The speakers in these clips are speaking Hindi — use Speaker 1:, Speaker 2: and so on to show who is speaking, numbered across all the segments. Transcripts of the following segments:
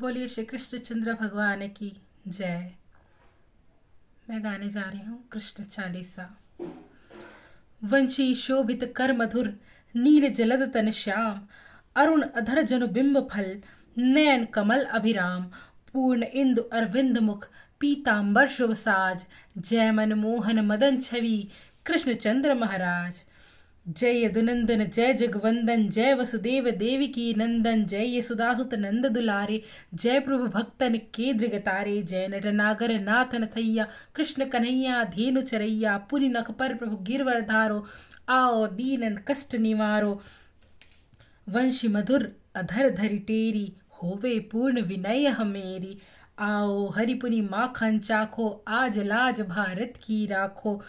Speaker 1: बोलिए श्री कृष्ण चंद्र भगवान की जय मैं गाने जा रही हूँ कृष्ण चालीसा वंशी शोभित कर मधुर नील जलद तन श्याम अरुण अधर जनु बिंब फल नयन कमल अभिराम पूर्ण इंदु अरविंद मुख पीताम्बर शुभ साज जय मन मोहन मदन छवि कृष्ण चंद्र महाराज जय यदुनंदन जय जगवंदन जय वसुदेव देवी की नंदन जय यसुदासुत नंद दुलारे जय प्रभु भक्तन के दृगतारे जय नट नागर नाथन थैया कृष्ण कन्हैया धेनु चरैया पुनि नख पर प्रभु गिरवर धारो आओ दीनन कष्ट निवारो वंशी मधुर अधर धरि टेरी होवे पूर्ण विनय हमेरी आओ हरिपुनि माखन चाखो आज लाज भारत की राखो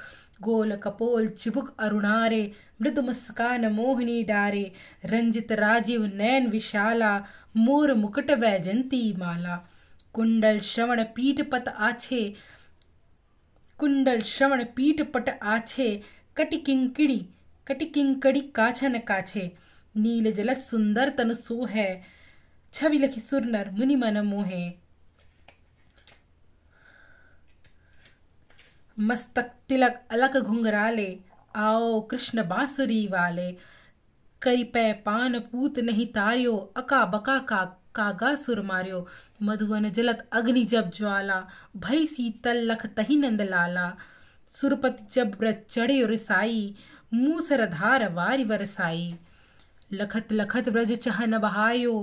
Speaker 1: गोल कपोल चिबुक अरुणारे मृदु मुस्कान मोहिनी डारे रंजित राजीव नयन विशाला मोर मुकुट वैजंती माला कुंडल श्रवण पीठ पत आछे कुंडल श्रवण पीठ पट आछे कटिकिंकिड़ी कटिकिंकड़ी काछन काछे नील जलज सुंदर तनु सो है छवि लखी सुरनर मुनि मन मोहे मस्तक तिलक अलक घुंघराले आओ कृष्ण बांसुरी वाले पै पान पूत नहीं तारियो अका बका का कागा सुर मारियो मधुवन जलत अग्नि जब ज्वाला भई सीतल लख तही नंद लाला सुरपति जब चढ़े रिसाई मूसर धार वारी वरसाई लखत लखत ब्रज चहन बहायो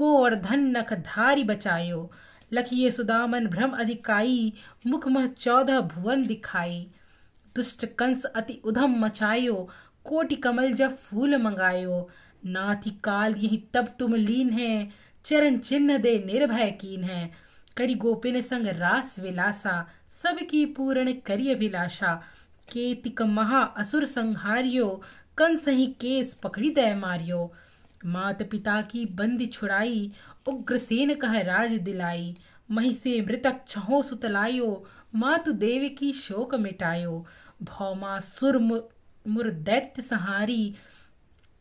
Speaker 1: गोवर्धन नख धारी बचायो लखिए सुदामन भ्रम अधिकाई मुख मह चौदह भुवन दिखाई दुष्ट कंस अति उधम मचायो कोटि कमल जब फूल मंगायो नाथि काल यही तब तुम लीन है चरण चिन्ह दे निर्भय कीन है करी गोपिन संग रास विलासा सबकी पूर्ण करी अभिलाषा केतिक महा असुर संहारियो कंस ही केस पकड़ी दय मारियो मात पिता की बंदी छुड़ाई उग्रसेन कह राज दिलाई मही से मृतक छहो सुतलायो मातु देव की शोक मिटायो भौमा सुर मुर दैत्य सहारी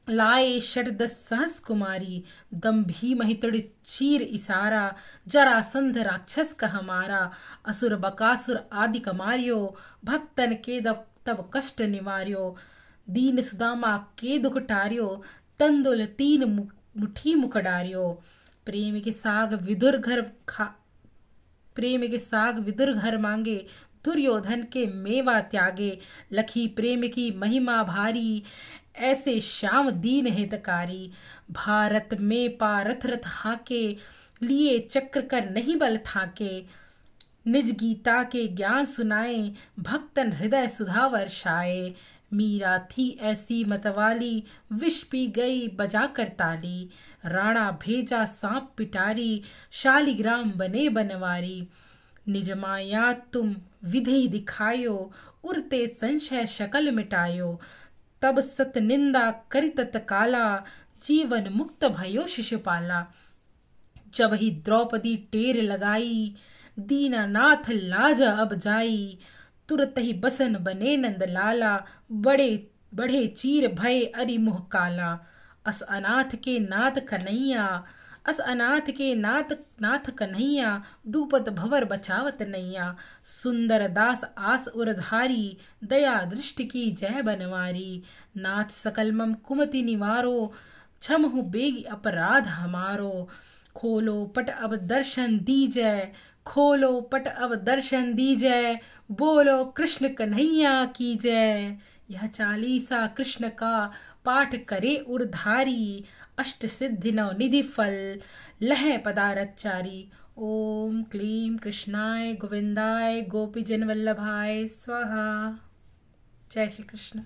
Speaker 1: लाए दस सहस कुमारी दम्भी महितड़ चीर इशारा जरा संध राक्षस का हमारा असुर बकासुर आदि कमारियो भक्तन के दब तब कष्ट निवार्यो दीन सुदामा के दुख टारियो मुठी मुखडारियो प्रेम के साग विदुर घर खा प्रेम के साग विदुर घर मांगे दुर्योधन के मेवा त्यागे लखी प्रेम की महिमा भारी ऐसे श्याम दीन हितकारी भारत में पारथ रथ हाके लिए चक्र कर नहीं बल थाके निज गीता के ज्ञान सुनाए भक्तन हृदय सुधा वर्षाए मीरा थी ऐसी मतवाली विष पी गई बजा कर ताली राणा भेजा सांप पिटारी शालिग्राम बने बनवारी निजमाया तुम विधि दिखायो उड़ते संशय शकल मिटायो तब निंदा कर तत्काला जीवन मुक्त भयो शिशुपाला जब ही द्रौपदी टेर लगाई दीनानाथ लाज अब जाई तुरत ही बसन बने नंद लाला बड़े बढ़े चीर भय अरि मुह काला अस अनाथ के नाथ कन्हैया अस अनाथ के नाथ नाथ कन्हैया डूपत भवर बचावत नैया सुंदर दास आस उरधारी दया दृष्टि की जय बनवारी नाथ सकलमम कुमति निवारो छमहु बेगी अपराध हमारो खोलो पट अब दर्शन जय खोलो पट अब दर्शन जय बोलो कृष्ण कन्हैया की जय यह चालीसा कृष्ण का पाठ करे उर्धारी अष्ट सिद्धि निधि फल लह पदारतचारी ओम क्लीम कृष्णाय गोविंदाय गोपी जन वल्लभाय स्वाहा जय श्री कृष्ण